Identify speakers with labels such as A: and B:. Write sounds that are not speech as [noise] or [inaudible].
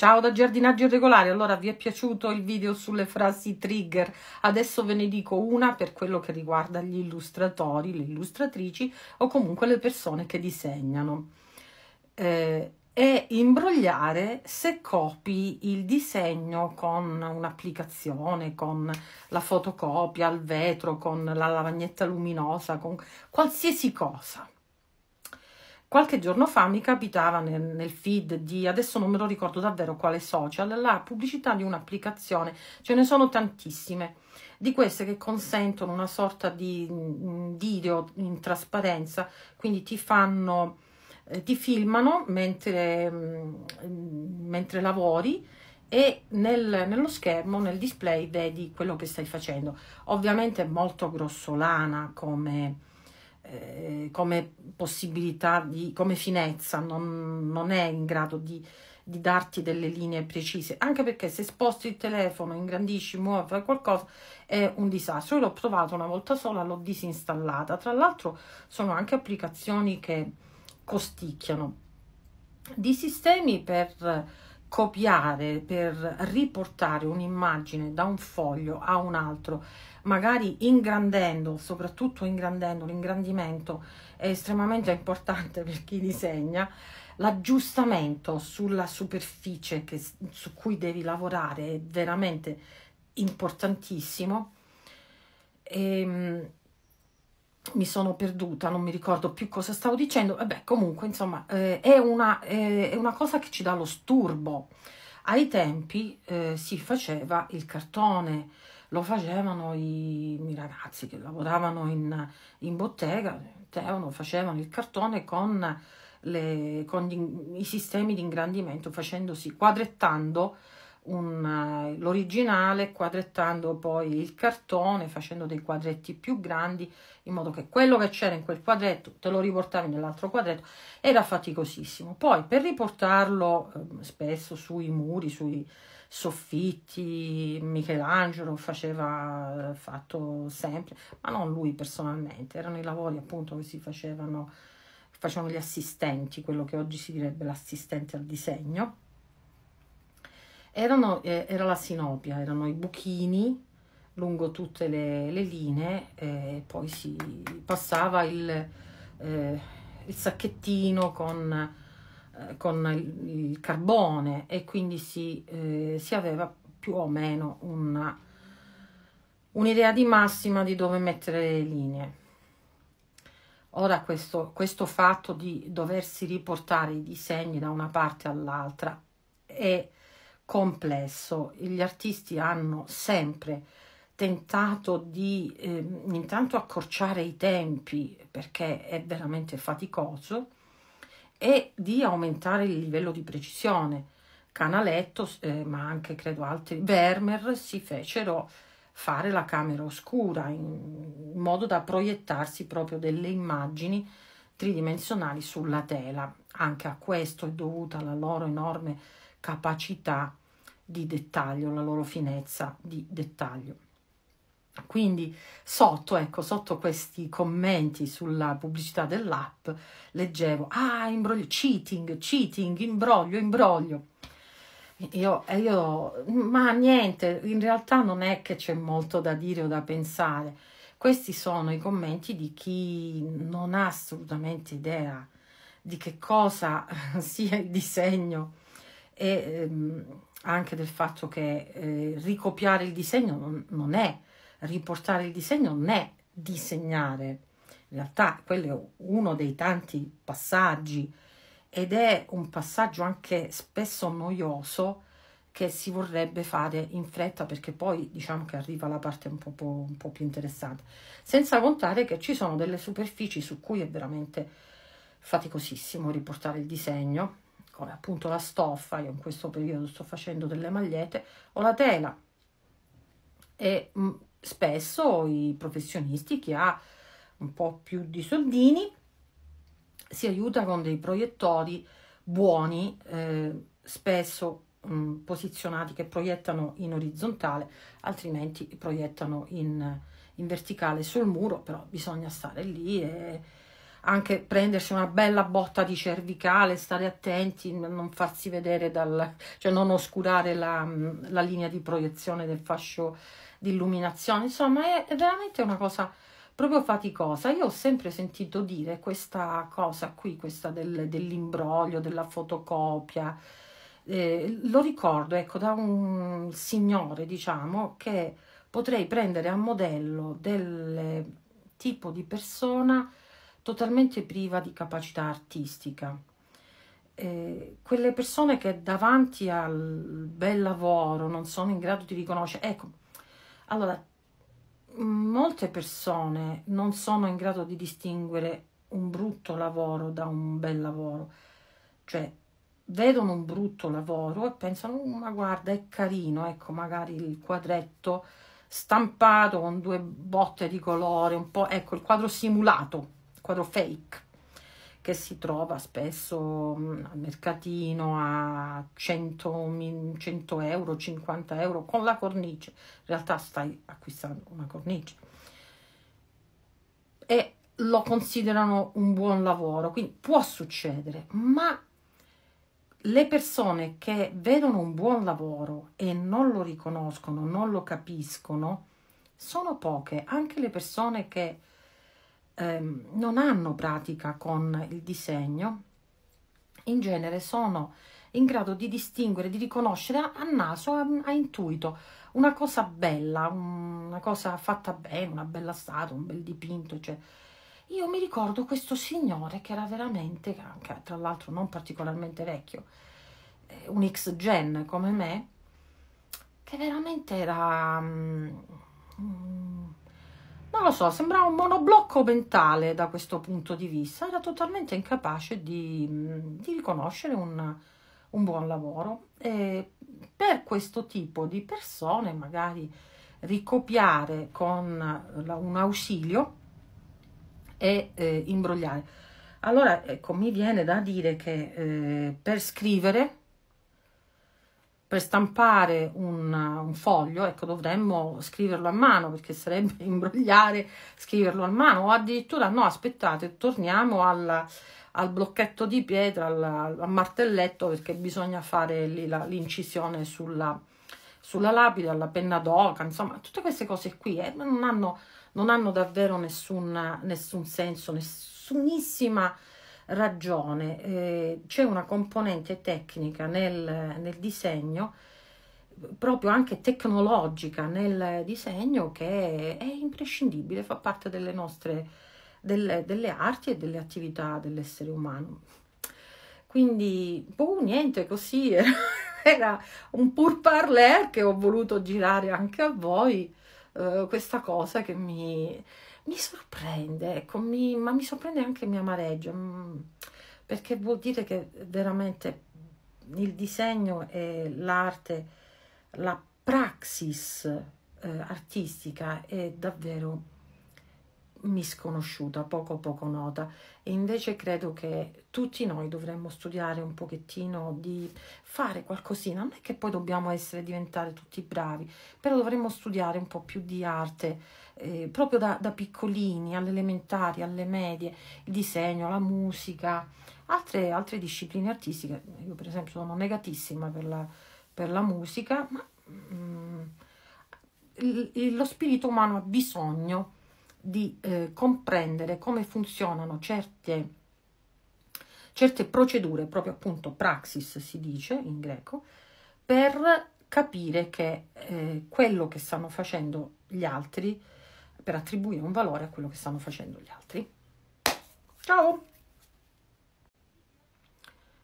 A: Ciao da Giardinaggio regolare, allora vi è piaciuto il video sulle frasi trigger? Adesso ve ne dico una per quello che riguarda gli illustratori, le illustratrici o comunque le persone che disegnano. Eh, è imbrogliare se copi il disegno con un'applicazione, con la fotocopia al vetro, con la lavagnetta luminosa, con qualsiasi cosa. Qualche giorno fa mi capitava nel, nel feed di, adesso non me lo ricordo davvero quale social, la pubblicità di un'applicazione, ce ne sono tantissime, di queste che consentono una sorta di mm, video in trasparenza, quindi ti fanno, eh, ti filmano mentre, mh, mm, mentre lavori e nel, nello schermo, nel display, vedi quello che stai facendo. Ovviamente è molto grossolana come eh, come possibilità, di, come finezza, non, non è in grado di, di, darti delle linee precise, anche perché se sposti il telefono, ingrandisci, muovi, fai qualcosa, è un disastro. Io l'ho provato una volta sola, l'ho disinstallata. Tra l'altro sono anche applicazioni che costicchiano. Di sistemi per copiare, per riportare un'immagine da un foglio a un altro, magari ingrandendo, soprattutto ingrandendo, l'ingrandimento è estremamente importante per chi disegna, l'aggiustamento sulla superficie che, su cui devi lavorare è veramente importantissimo. E, ehm, mi sono perduta, non mi ricordo più cosa stavo dicendo, vabbè comunque insomma eh, è, una, eh, è, una, cosa che ci dà lo sturbo. Ai tempi eh, si faceva il cartone, lo facevano i, i ragazzi che lavoravano in, in bottega, tevano, facevano il cartone con, le, con gli, i sistemi di ingrandimento facendosi quadrettando un, eh, l'originale quadrettando poi il cartone, facendo dei quadretti più grandi, in modo che quello che c'era in quel quadretto te lo riportavi nell'altro quadretto, era faticosissimo. Poi per riportarlo eh, spesso sui muri, sui soffitti, Michelangelo faceva eh, fatto sempre, ma non lui personalmente, erano i lavori appunto che si facevano, facevano gli assistenti, quello che oggi si direbbe l'assistente al disegno erano, eh, era la sinopia, erano i buchini lungo tutte le, le linee eh, e poi si passava il, eh, il sacchettino con, eh, con, il carbone e quindi si, si aveva più o meno una, un'idea di massima di dove mettere le linee. Ora questo, questo, fatto di doversi riportare i disegni da una parte all'altra è complesso. Gli artisti hanno sempre tentato di eh, intanto accorciare i tempi perché è veramente faticoso e di aumentare il livello di precisione. Canaletto, eh, ma anche credo altri, Vermeer si fecero fare la camera oscura in modo da proiettarsi proprio delle immagini tridimensionali sulla tela. Anche a questo è dovuta la loro enorme capacità di dettaglio, la loro finezza di dettaglio. Quindi sotto, ecco, sotto questi commenti sulla pubblicità dell'app leggevo, ah, imbroglio, cheating, cheating, imbroglio, imbroglio. Io, io, ma niente, in realtà non è che c'è molto da dire o da pensare. Questi sono i commenti di chi non ha assolutamente idea di che cosa [laughs] sia il disegno e ehm, anche del fatto che eh, ricopiare il disegno non, non, è, riportare il disegno non è disegnare. In realtà quello è uno dei tanti passaggi ed è un passaggio anche spesso noioso che si vorrebbe fare in fretta perché poi diciamo che arriva la parte un po', un po più interessante. Senza contare che ci sono delle superfici su cui è veramente faticosissimo riportare il disegno come appunto la stoffa, io in questo periodo sto facendo delle magliette, o la tela. E mh, mm, spesso i professionisti, chi ha un po' più di soldini, si aiuta con dei proiettori buoni, eh, spesso mh, mm, posizionati che proiettano in orizzontale, altrimenti proiettano in, in verticale sul muro, però bisogna stare lì e anche prendersi una bella botta di cervicale, stare attenti, non farsi vedere dal, cioè non oscurare la, mm, la linea di proiezione del fascio di illuminazione. Insomma, è, è veramente una cosa proprio faticosa. Io ho sempre sentito dire questa cosa qui, questa del, dell'imbroglio, della fotocopia. Eh, lo ricordo, ecco, da un signore, diciamo, che potrei prendere a modello del tipo di persona totalmente priva di capacità artistica. Eh, quelle persone che davanti al bel lavoro non sono in grado di riconoscere, ecco, allora, molte persone non sono in grado di distinguere un brutto lavoro da un bel lavoro, cioè vedono un brutto lavoro e pensano, uh, ma guarda, è carino, ecco, magari il quadretto stampato con due botte di colore, un po', ecco, il quadro simulato, quadro fake che si trova spesso mm, al mercatino a 100, 100 euro, 50 euro con la cornice. In realtà stai acquistando una cornice. E lo considerano un buon lavoro, quindi può succedere, ma le persone che vedono un buon lavoro e non lo riconoscono, non lo capiscono, sono poche, anche le persone che ehm, non hanno pratica con il disegno, in genere sono in grado di distinguere, di riconoscere a, a naso, a, a, intuito, una cosa bella, una cosa fatta bene, una bella statua, un bel dipinto. Cioè. Io mi ricordo questo signore che era veramente, anche, tra l'altro non particolarmente vecchio, eh, un X-gen come me, che veramente era... Mm, mm non lo so, sembrava un monoblocco mentale da questo punto di vista, era totalmente incapace di, mm, di riconoscere un, un, buon lavoro. E per questo tipo di persone magari ricopiare con un ausilio e eh, imbrogliare. Allora, ecco, mi viene da dire che eh, per scrivere per stampare un, uh, un, foglio, ecco, dovremmo scriverlo a mano perché sarebbe [laughs] imbrogliare scriverlo a mano o addirittura no, aspettate, torniamo alla, al blocchetto di pietra, al, al martelletto perché bisogna fare l'incisione sulla, sulla, lapide, alla penna d'oca, insomma, tutte queste cose qui eh, non, hanno, non, hanno, davvero nessun, nessun senso, nessunissima ragione, eh, c'è una componente tecnica nel, nel, disegno, proprio anche tecnologica nel disegno che è imprescindibile, fa parte delle nostre delle, delle arti e delle attività dell'essere umano. Quindi, boh, niente, così era, [laughs] era un pur parler che ho voluto girare anche a voi. Eh, questa cosa che mi, mi sorprende, ecco, mi, ma mi sorprende anche mi amareggia, mm, perché vuol dire che veramente il disegno e l'arte, la praxis eh, artistica è davvero misconosciuta, poco poco nota e invece credo che tutti noi dovremmo studiare un pochettino di fare qualcosina, non è che poi dobbiamo essere diventare tutti bravi, però dovremmo studiare un po' più di arte eh, proprio da, da piccolini, alle elementari, alle medie, il disegno, la musica, altre, altre discipline artistiche, io per esempio sono negatissima per la, per la musica, ma mh, mm, lo spirito umano ha bisogno di eh, comprendere come funzionano certe, certe procedure, proprio appunto praxis si dice in greco, per capire che eh, quello che stanno facendo gli altri, per attribuire un valore a quello che stanno facendo gli altri. Ciao!